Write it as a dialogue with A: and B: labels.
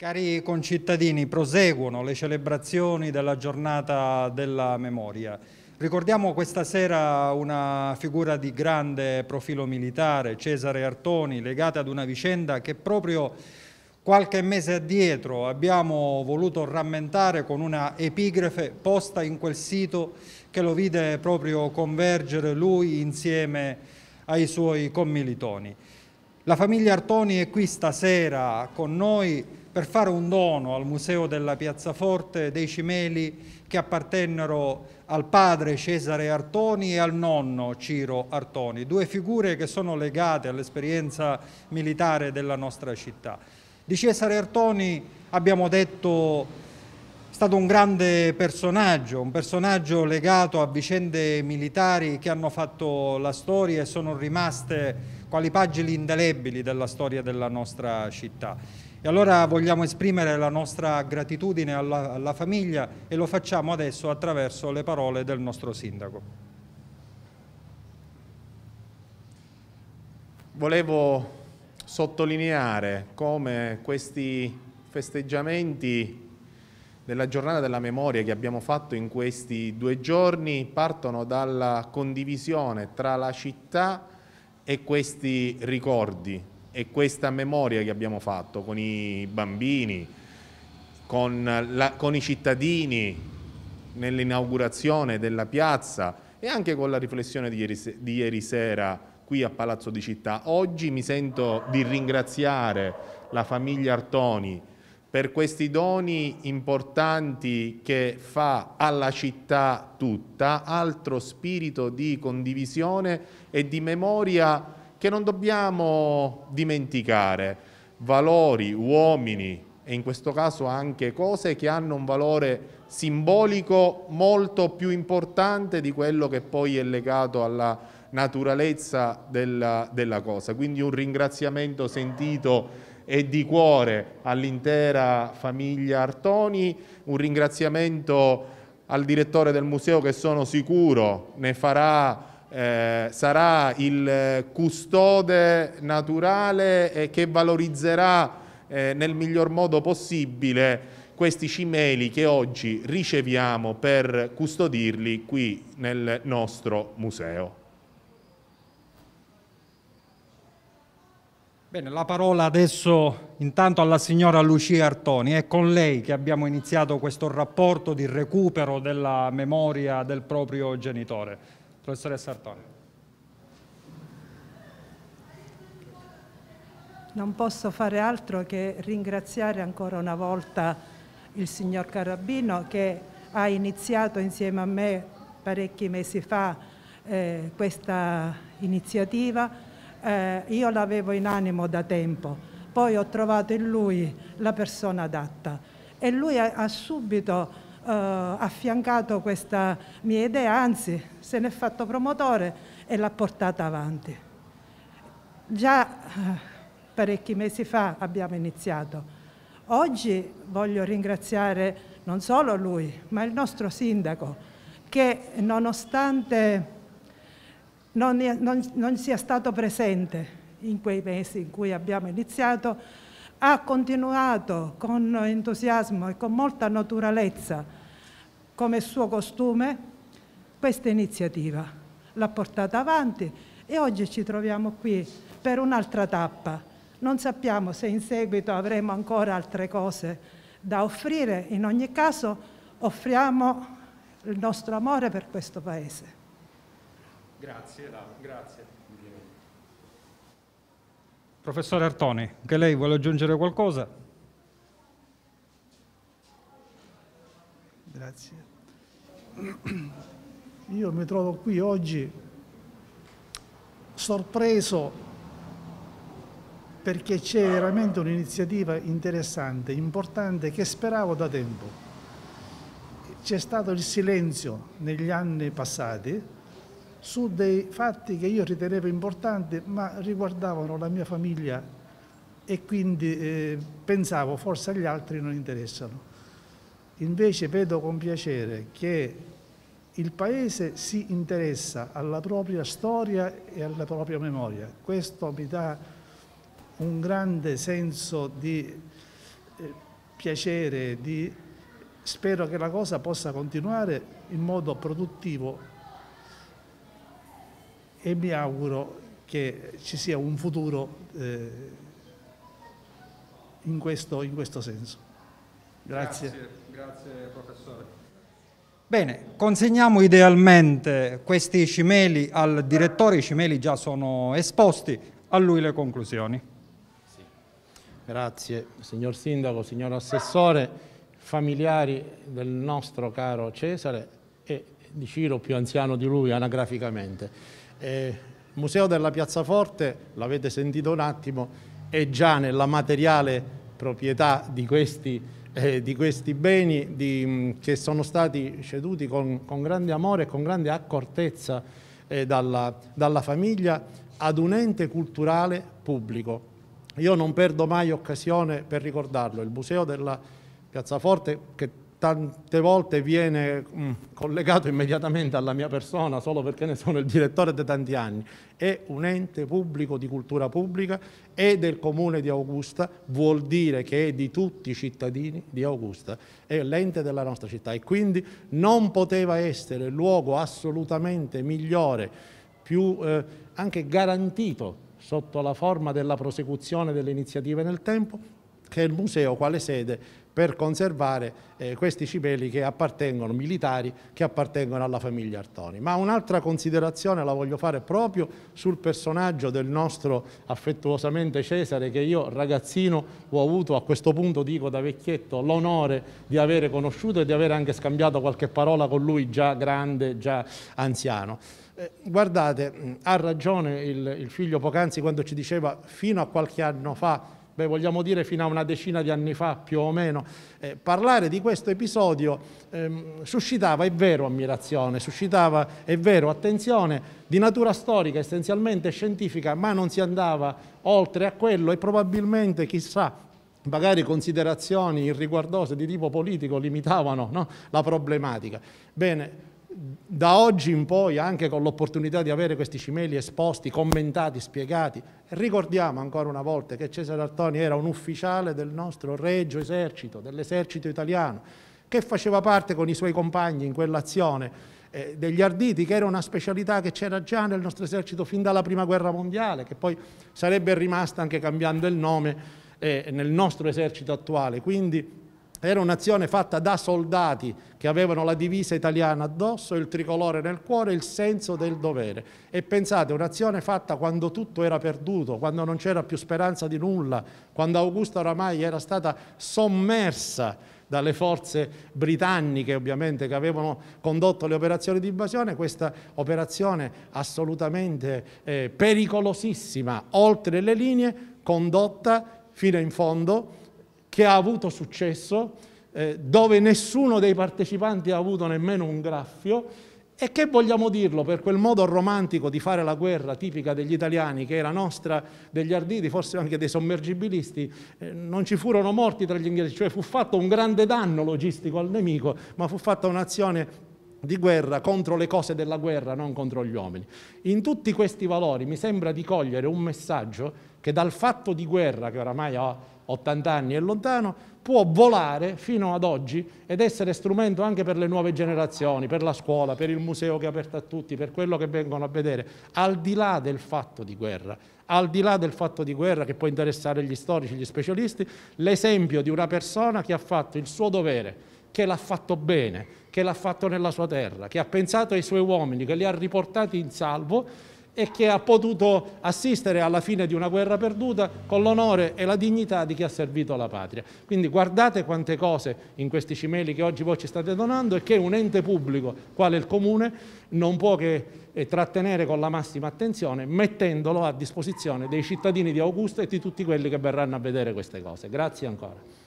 A: Cari concittadini, proseguono le celebrazioni della giornata della memoria. Ricordiamo questa sera una figura di grande profilo militare, Cesare Artoni, legata ad una vicenda che proprio qualche mese addietro abbiamo voluto rammentare con una epigrafe posta in quel sito che lo vide proprio convergere lui insieme ai suoi commilitoni. La famiglia Artoni è qui stasera con noi per fare un dono al museo della Piazzaforte dei cimeli che appartennero al padre Cesare Artoni e al nonno Ciro Artoni, due figure che sono legate all'esperienza militare della nostra città. Di Cesare Artoni abbiamo detto stato un grande personaggio, un personaggio legato a vicende militari che hanno fatto la storia e sono rimaste quali pagine indelebili della storia della nostra città. E allora vogliamo esprimere la nostra gratitudine alla, alla famiglia e lo facciamo adesso attraverso le
B: parole del nostro sindaco. Volevo sottolineare come questi festeggiamenti della giornata della memoria che abbiamo fatto in questi due giorni partono dalla condivisione tra la città e questi ricordi e questa memoria che abbiamo fatto con i bambini, con, la, con i cittadini nell'inaugurazione della piazza e anche con la riflessione di ieri, di ieri sera qui a Palazzo di Città. Oggi mi sento di ringraziare la famiglia Artoni per questi doni importanti che fa alla città tutta, altro spirito di condivisione e di memoria che non dobbiamo dimenticare, valori, uomini e in questo caso anche cose che hanno un valore simbolico molto più importante di quello che poi è legato alla naturalezza della, della cosa. Quindi un ringraziamento sentito e di cuore all'intera famiglia Artoni, un ringraziamento al direttore del museo che sono sicuro ne farà eh, sarà il eh, custode naturale e che valorizzerà eh, nel miglior modo possibile questi cimeli che oggi riceviamo per custodirli qui nel nostro museo.
A: Bene, la parola adesso intanto alla signora Lucia Artoni. È con lei che abbiamo iniziato questo rapporto di recupero della memoria del proprio genitore. Professoressa Artoni.
C: Non posso fare altro che ringraziare ancora una volta il signor Carabino che ha iniziato insieme a me parecchi mesi fa eh, questa iniziativa eh, io l'avevo in animo da tempo, poi ho trovato in lui la persona adatta e lui ha, ha subito eh, affiancato questa mia idea, anzi se ne è fatto promotore e l'ha portata avanti. Già eh, parecchi mesi fa abbiamo iniziato. Oggi voglio ringraziare non solo lui, ma il nostro sindaco che nonostante non, non, non sia stato presente in quei mesi in cui abbiamo iniziato, ha continuato con entusiasmo e con molta naturalezza, come suo costume, questa iniziativa. L'ha portata avanti e oggi ci troviamo qui per un'altra tappa. Non sappiamo se in seguito avremo ancora altre cose da offrire, in ogni caso offriamo il nostro amore per questo Paese.
D: Grazie, grazie.
A: Professore Artone, anche lei vuole aggiungere qualcosa?
E: Grazie. Io mi trovo qui oggi sorpreso perché c'è veramente un'iniziativa interessante, importante, che speravo da tempo. C'è stato il silenzio negli anni passati, su dei fatti che io ritenevo importanti ma riguardavano la mia famiglia e quindi eh, pensavo forse agli altri non interessano. Invece vedo con piacere che il Paese si interessa alla propria storia e alla propria memoria. Questo mi dà un grande senso di eh, piacere, di... spero che la cosa possa continuare in modo produttivo e mi auguro che ci sia un futuro eh, in, questo, in, questo, senso. Grazie. Grazie, grazie professore. Bene, consegniamo
A: idealmente questi cimeli al direttore, i cimeli già sono esposti,
D: a lui le conclusioni. Sì. Grazie signor Sindaco, signor Assessore, familiari del nostro caro Cesare e di Ciro più anziano di lui anagraficamente. Eh, il Museo della Piazzaforte, l'avete sentito un attimo, è già nella materiale proprietà di questi, eh, di questi beni di, mm, che sono stati ceduti con, con, grande amore e con grande accortezza eh, dalla, dalla famiglia ad un ente culturale pubblico. Io non perdo mai occasione per ricordarlo, il Museo della Piazzaforte che tante volte viene mh, mm, collegato immediatamente alla mia persona solo perché ne sono il direttore da tanti anni, è un ente pubblico di cultura pubblica e del comune di Augusta, vuol dire che è di tutti i cittadini di Augusta, è l'ente della nostra città e quindi non poteva essere luogo assolutamente migliore, più eh, anche garantito sotto la forma della prosecuzione delle iniziative nel tempo, che il museo quale sede per conservare eh, questi cipeli che appartengono, militari, che appartengono alla famiglia Artoni. Ma un'altra considerazione la voglio fare proprio sul personaggio del nostro affettuosamente Cesare che io ragazzino ho avuto, a questo punto dico da vecchietto, l'onore di avere conosciuto e di avere anche scambiato qualche parola con lui già grande, già anziano. Eh, guardate, mm, ha ragione il, il figlio Pocanzi quando ci diceva fino a qualche anno fa beh, vogliamo dire fino a una decina di anni fa più o meno, eh, parlare di questo episodio ehm, suscitava, è vero, ammirazione, suscitava, è vero, attenzione di natura storica, essenzialmente scientifica, ma non si andava oltre a quello e probabilmente, chissà, magari considerazioni irriguardose di tipo politico limitavano no, la problematica. Bene, da oggi in poi, anche con l'opportunità di avere questi cimeli esposti, commentati, spiegati, ricordiamo ancora una volta che Cesare Artoni era un ufficiale del nostro regio esercito, dell'esercito italiano, che faceva parte con i suoi compagni in quell'azione eh, degli arditi, che era una specialità che c'era già nel nostro esercito fin dalla Prima Guerra Mondiale, che poi sarebbe rimasta anche cambiando il nome eh, nel nostro esercito attuale. Quindi era un'azione fatta da soldati che avevano la divisa italiana addosso, il tricolore nel cuore, il senso del dovere. E pensate, un'azione fatta quando tutto era perduto, quando non c'era più speranza di nulla, quando Augusta oramai era stata sommersa dalle forze britanniche ovviamente che avevano condotto le operazioni di invasione, questa operazione assolutamente eh, pericolosissima oltre le linee, condotta fino in fondo che ha avuto successo, eh, dove nessuno dei partecipanti ha avuto nemmeno un graffio, e che vogliamo dirlo per quel modo romantico di fare la guerra tipica degli italiani, che era nostra, degli arditi, forse anche dei sommergibilisti, eh, non ci furono morti tra gli inglesi, cioè fu fatto un grande danno logistico al nemico, ma fu fatta un'azione di guerra contro le cose della guerra, non contro gli uomini. In tutti questi valori mi sembra di cogliere un messaggio che dal fatto di guerra, che oramai ha 80 anni e lontano, può volare fino ad oggi ed essere strumento anche per le nuove generazioni, per la scuola, per il museo che è aperto a tutti, per quello che vengono a vedere, al di là del fatto di guerra, al di là del fatto di guerra che può interessare gli storici, gli specialisti, l'esempio di una persona che ha fatto il suo dovere che l'ha fatto bene, che l'ha fatto nella sua terra, che ha pensato ai suoi uomini, che li ha riportati in salvo e che ha potuto assistere alla fine di una guerra perduta con l'onore e la dignità di chi ha servito la patria. Quindi guardate quante cose in questi cimeli che oggi voi ci state donando e che un ente pubblico, quale il Comune, non può che eh, trattenere con la massima attenzione, mettendolo a disposizione dei cittadini di Augusto e di tutti quelli che verranno a vedere queste cose. Grazie ancora.